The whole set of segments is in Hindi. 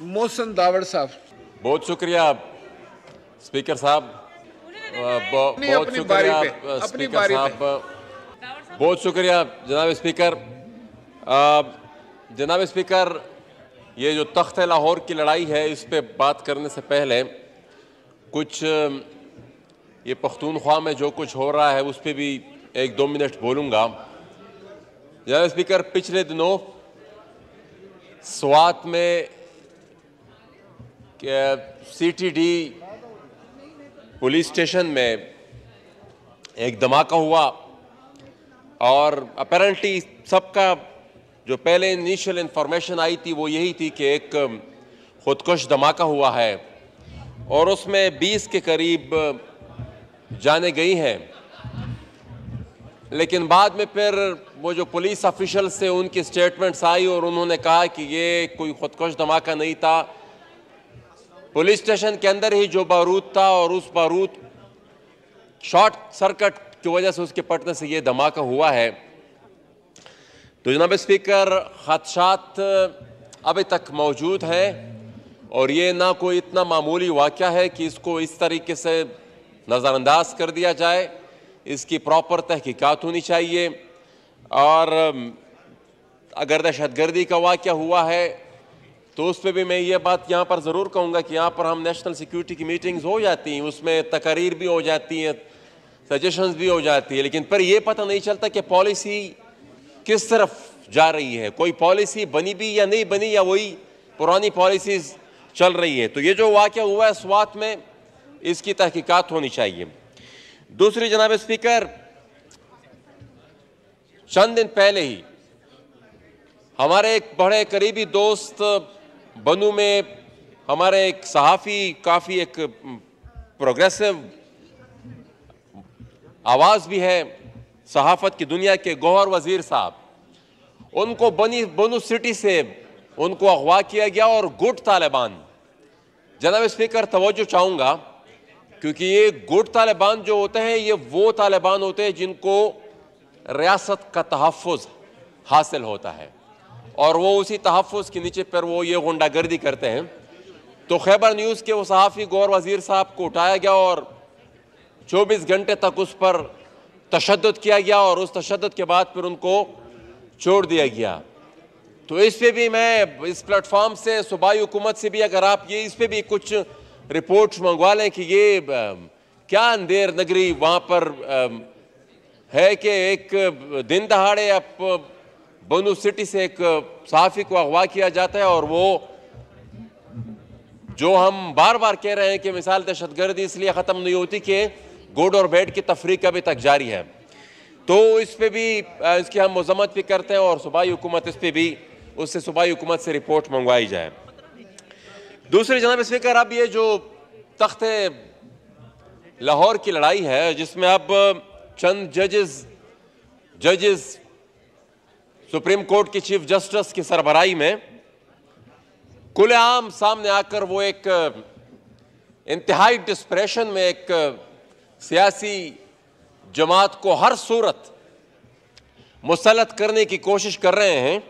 मोहसन दावर साहब बहुत शुक्रिया स्पीकर साहब बहुत शुक्रिया स्पीकर साहब बहुत शुक्रिया जनाब स्पीकर जनाब स्पीकर ये जो तख्त लाहौर की लड़ाई है इस पर बात करने से पहले कुछ ये पख्तूनख्वा में जो कुछ हो रहा है उस पर भी एक दो मिनट बोलूँगा जनाब स्पीकर पिछले दिनों स्वात में सीटीडी पुलिस स्टेशन में एक धमाका हुआ और अपेरेंटली सबका जो पहले इनिशियल इन्फॉर्मेशन आई थी वो यही थी कि एक खुदकुश धमाका हुआ है और उसमें 20 के करीब जाने गई हैं लेकिन बाद में फिर वो जो पुलिस ऑफिशल से उनकी स्टेटमेंट्स आई और उन्होंने कहा कि ये कोई खुदकुश धमाका नहीं था पुलिस स्टेशन के अंदर ही जो बारूद था और उस बारूद शॉर्ट सर्किट की वजह से उसके पटने से ये धमाका हुआ है तो जनाब स्पीकर हादसात अभी तक मौजूद हैं और ये ना कोई इतना मामूली वाक़ है कि इसको इस तरीके से नज़रअंदाज कर दिया जाए इसकी प्रॉपर तहकीकात होनी चाहिए और अगर दहशत गर्दी का वाक़ हुआ है तो उस पर भी मैं ये बात यहाँ पर ज़रूर कहूँगा कि यहाँ पर हम नेशनल सिक्योरिटी की मीटिंग्स हो जाती हैं उसमें तकरीर भी हो जाती हैं सजेशंस भी हो जाती है लेकिन पर यह पता नहीं चलता कि पॉलिसी किस तरफ जा रही है कोई पॉलिसी बनी भी या नहीं बनी या वही पुरानी पॉलिसीज चल रही है तो ये जो वाक़ हुआ है स्वात में इसकी तहकीकात होनी चाहिए दूसरी जनाब स्पीकर चंद दिन पहले ही हमारे एक बड़े करीबी दोस्त बनू में हमारे एक सहाफ़ी काफ़ी एक प्रोग्रेसिव आवाज़ भी है सहाफ़त की दुनिया के गौहर वज़ीर साहब उनको बनी बनू सिटी से उनको अगवा किया गया और गुट तालिबान जनाब स्पीकर तोज्जो चाहूँगा क्योंकि ये गुट तालिबान जो होते हैं ये वो तालिबान होते हैं जिनको रियासत का तहफ़ हासिल होता है और वो उसी तहफ़ के नीचे पर वो ये गुंडागर्दी करते हैं तो खैबर न्यूज़ के वो सहाफ़ी गौर वज़ीर साहब को उठाया गया और चौबीस घंटे तक उस पर तशद किया गया और उस तशद के बाद फिर उनको छोड़ दिया गया तो इस पर भी मैं इस प्लेटफॉर्म से सूबाई हुकूमत से भी अगर आप ये इस पर भी कुछ रिपोर्ट मंगवा लें कि ये क्या अंधेर नगरी वहाँ पर है कि एक दिन दहाड़े आप बनू सिटी से एक सहाफ़ी को अगवा किया जाता है और वो जो हम बार बार कह रहे हैं कि मिसाल दहशत गर्दी इसलिए ख़त्म नहीं होती कि गोड और बेड की तफरी अभी तक जारी है तो इस पर भी इसकी हम मजम्मत भी करते हैं और सूबाई हुकूमत इस पर भी उससे सूबाई हुकूमत से रिपोर्ट मंगवाई जाए दूसरी जनाब स्पीकर अब ये जो तख्त लाहौर की लड़ाई है जिसमें अब चंद जजेस जजेस सुप्रीम कोर्ट के चीफ जस्टिस की सरबराई में खुलेआम सामने आकर वो एक इंतहाई डिस्प्रेशन में एक सियासी जमात को हर सूरत मुसलत करने की कोशिश कर रहे हैं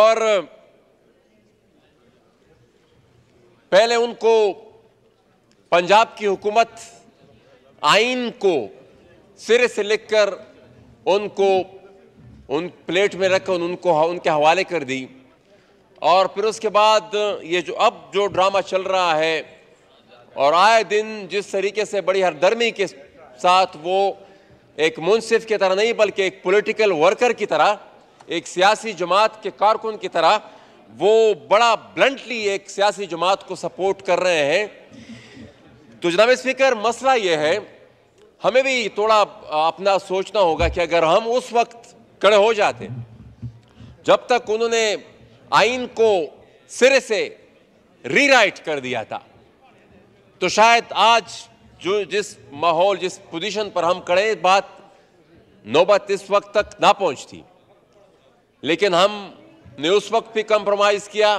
और पहले उनको पंजाब की हुकूमत आइन को सिरे से लिखकर उनको उन प्लेट में रख उनको उनके हवाले कर दी और फिर उसके बाद ये जो अब जो ड्रामा चल रहा है और आए दिन जिस तरीके से बड़ी हरदर्मी के साथ वो एक मुनसिफ की तरह नहीं बल्कि एक पॉलिटिकल वर्कर की तरह एक सियासी जमात के कारकुन की तरह वो बड़ा ब्लंटली एक सियासी जमात को सपोर्ट कर रहे हैं तो जनाब स्पीकर मसला ये है हमें भी थोड़ा अपना सोचना होगा कि अगर हम उस वक्त कड़े हो जाते जब तक उन्होंने आइन को सिरे से रीराइट कर दिया था तो शायद आज जो जिस माहौल जिस पोजीशन पर हम खड़े बात नौबत इस वक्त तक ना पहुंचती लेकिन हमने उस वक्त भी कंप्रोमाइज़ किया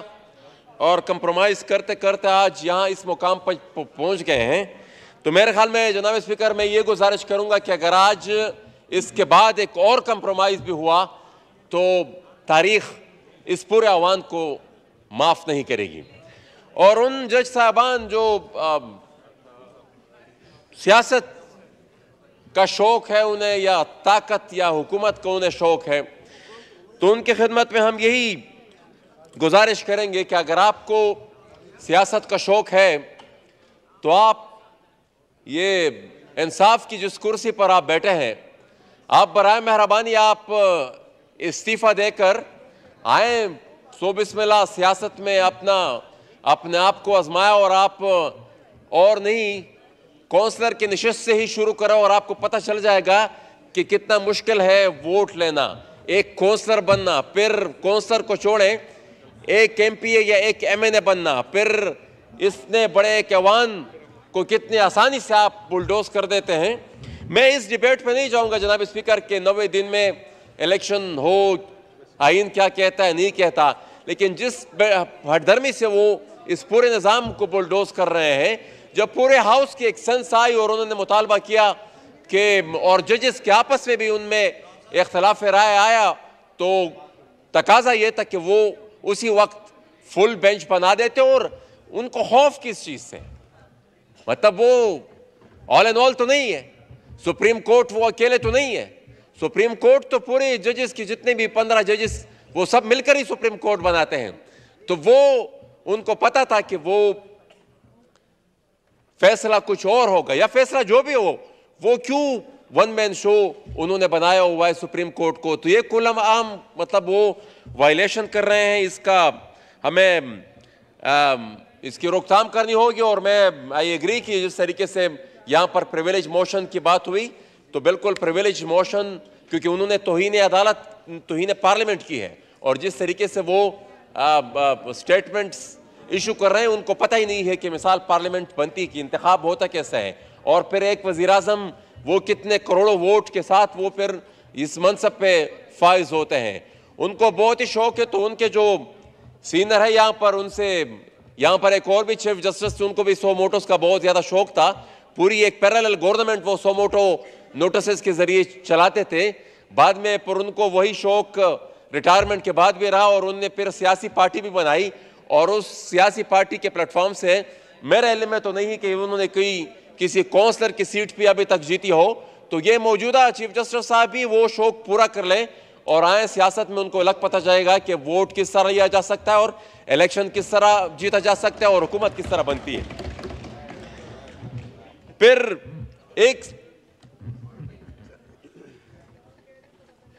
और कंप्रोमाइज़ करते करते आज यहां इस मुकाम पर पहुंच गए हैं तो मेरे ख्याल में जनाब स्पीकर मैं ये गुजारिश करूंगा कि अगर आज इसके बाद एक और कंप्रोमाइज़ भी हुआ तो तारीख इस पूरे आवाम को माफ़ नहीं करेगी और उन जज साहबान जो आ, सियासत का शौक़ है उन्हें या ताकत या हुकूमत का उन्हें शौक़ है तो उनकी खिदमत में हम यही गुजारिश करेंगे कि अगर आपको सियासत का शौक़ है तो आप ये इंसाफ की जिस कुर्सी पर आप बैठे हैं आप बर मेहरबानी आप इस्तीफ़ा देकर आए सो बिस्मिल्लाह सियासत में अपना अपने आप को आजमाया और आप और नहीं कौंसलर के नशस्त से ही शुरू करो और आपको पता चल जाएगा कि कितना मुश्किल है वोट लेना एक कौंसलर बनना फिर कौंसलर को छोड़ें एक एम पी ए या एक एम एन ए बनना फिर इसने बड़े एक को कितनी आसानी से आप बुलडोज कर देते हैं मैं इस डिबेट में नहीं जाऊंगा जनाब स्पीकर के नवे दिन में इलेक्शन हो आइन क्या कहता है नहीं कहता लेकिन जिस हटधर्मी से वो इस पूरे निज़ाम को बुलडोज कर रहे हैं जब पूरे हाउस की एक सेंस आई और उन्होंने मुतालबा किया कि और जजेस के आपस में भी उनमें इख्तलाफ राय आया तो तकाजा ये था कि वो उसी वक्त फुल बेंच बना देते और उनको खौफ किस चीज़ से मतलब वो ऑल एंड ऑल तो नहीं है सुप्रीम कोर्ट वो अकेले तो नहीं है सुप्रीम कोर्ट तो पूरे जजेस की जितने भी पंद्रह जजेस वो सब मिलकर ही सुप्रीम कोर्ट बनाते हैं तो वो उनको पता था कि वो फैसला कुछ और होगा या फैसला जो भी हो वो क्यों वन मैन शो उन्होंने बनाया हुआ है सुप्रीम कोर्ट को तो ये कुलम आम मतलब वो वायलेशन कर रहे हैं इसका हमें आ, इसकी रोकथाम करनी होगी और मैं आई एग्री कि जिस तरीके से यहाँ पर प्रिविलेज मोशन की बात हुई तो बिल्कुल प्रिविलेज मोशन क्योंकि उन्होंने तोहन अदालत तोहन पार्लियामेंट की है और जिस तरीके से वो स्टेटमेंट्स इशू कर रहे हैं उनको पता ही नहीं है कि मिसाल पार्लियामेंट बनती कि इंतखब होता कैसा है और फिर एक वज़ी अजम वो कितने करोड़ों वोट के साथ वो फिर इस मनसब पे फाइज होते हैं उनको बहुत ही शौक है तो उनके जो सीनियर है यहाँ पर उनसे यहाँ पर एक और भी चीफ जस्टिस उनको भी सो मोटोस का बहुत ज़्यादा शौक था पूरी एक पैरल गवर्नमेंट वो सोमोटो नोटिस के जरिए चलाते थे बाद में पर उनको वही शौक रिटायरमेंट के बाद भी रहा और उनने फिर सियासी पार्टी भी बनाई और उस सियासी पार्टी के प्लेटफॉर्म से मेरे एल में तो नहीं कि उन्होंने कोई किसी काउंसलर की सीट पर अभी तक जीती हो तो ये मौजूदा चीफ जस्टिस साहब भी वो शौक पूरा कर लें और आए सियासत में उनको अलग पता जाएगा कि वोट किस तरह लिया जा सकता है और इलेक्शन किस तरह जीता जा सकता है और हुकूमत किस तरह बनती है फिर एक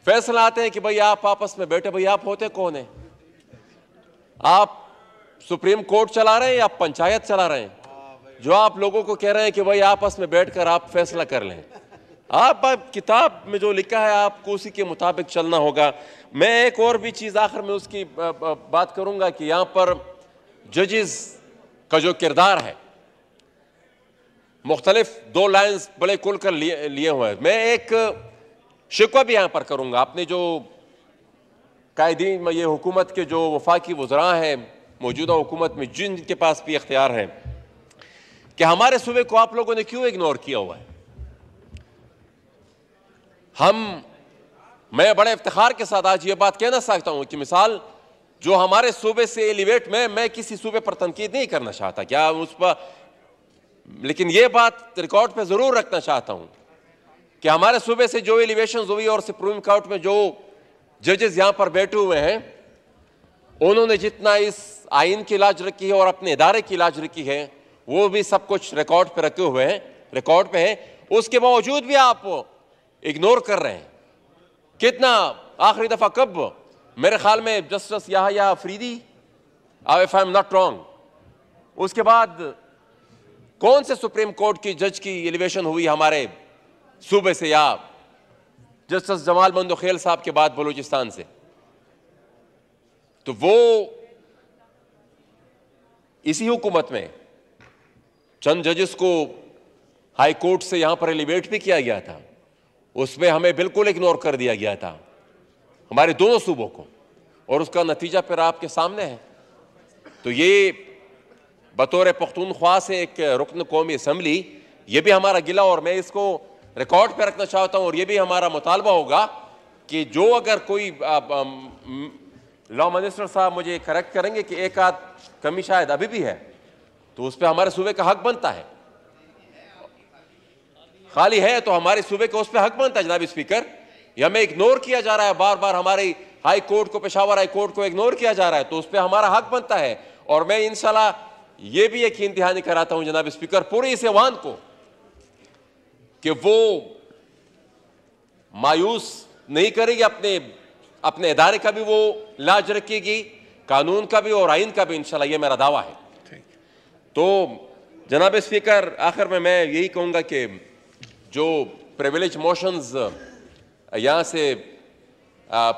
फैसला आते हैं कि भाई आप आपस में बैठे भाई आप होते कौन है आप सुप्रीम कोर्ट चला रहे हैं या पंचायत चला रहे हैं जो आप लोगों को कह रहे हैं कि भाई आपस में बैठकर आप फैसला कर लें आप, किताब में जो लिखा है आपको उसी के मुताबिक चलना होगा मैं एक और भी चीज़ आखिर में उसकी बात करूंगा कि यहां पर जजेस का जो किरदार है मुख्तलिफ दो लाइन्स बड़े खुल कर लिए लिए हुए हैं मैं एक शिकवा भी यहाँ पर करूँगा आपने जो कायदीन ये हुकूमत के जो वफाकी वजरा हैं मौजूदा हुकूमत में जिनके पास भी इख्तियार हैं कि हमारे सूबे को आप लोगों ने क्यों इग्नोर किया हुआ है हम मैं बड़े इफ्तार के साथ आज ये बात कहना चाहता हूँ कि मिसाल जो हमारे सूबे से एलिवेट में मैं किसी सूबे पर तनकीद नहीं करना चाहता क्या उस पर लेकिन ये बात रिकॉर्ड पे ज़रूर रखना चाहता हूं कि हमारे सूबे से जो एलिवेशन हुई और सुप्रीम कोर्ट में जो जजेस यहां पर बैठे हुए हैं उन्होंने जितना इस आइन की इलाज रखी है और अपने इदारे की इलाज रखी है वो भी सब कुछ रिकॉर्ड पे रखे हुए हैं रिकॉर्ड पे है उसके बावजूद भी आप इग्नोर कर रहे हैं कितना आखिरी दफ़ा कब मेरे ख्याल में जस्टिस यहा या I F I M not wrong उसके बाद कौन से सुप्रीम कोर्ट की जज की एलिवेशन हुई हमारे सूबे से या जस्टिस जमाल बंदोखेल साहब के बाद बलूचिस्तान से तो वो इसी हुकूमत में चंद जजेस को हाई कोर्ट से यहां पर एलिवेट भी किया गया था उसमें हमें बिल्कुल इग्नोर कर दिया गया था हमारे दोनों सूबों को और उसका नतीजा फिर आपके सामने है तो ये बतौर पख्तनख्वा से एक रुकन कौमी असम्बली ये भी हमारा गिला और मैं इसको रिकॉर्ड पर रखना चाहता हूँ और ये भी हमारा मुतालबा होगा कि जो अगर कोई लॉ मिनिस्टर साहब मुझे करेक्ट करेंगे कि एक आध कमी शायद अभी भी है तो उस पर हमारे सूबे का हक बनता है खाली है तो हमारे सूबे का उस पर हक बनता है जनाब स्पीकर ये हमें इग्नोर किया जा रहा है बार बार हमारी हाई कोर्ट को पेशावर हाई कोर्ट को इग्नोर किया जा रहा है तो उस पर हमारा हक बनता है और मैं इनशाला ये भी यकीन दहानी कराता हूं जनाब स्पीकर पूरे इस एवान को कि वो मायूस नहीं करेगी अपने अपने इदारे का भी वो लाज रखेगी कानून का भी और आइन का भी इंशाल्लाह ये मेरा दावा है तो जनाब स्पीकर आखिर में मैं यही कहूंगा कि जो प्रिविलेज मोशंस यहां से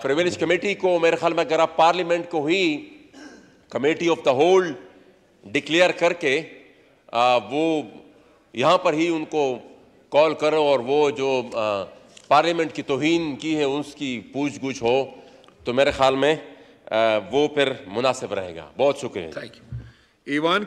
प्रिविलेज कमेटी को मेरे ख्याल में अगर आप पार्लियामेंट को हुई committee of the hold declare करके आ, वो यहाँ पर ही उनको कॉल करो और वो जो पार्लियामेंट की तोहन की है उसकी पूछ गूछ हो तो मेरे ख्याल में आ, वो फिर मुनासिब रहेगा बहुत शुक्रिया थैंक यू ईवान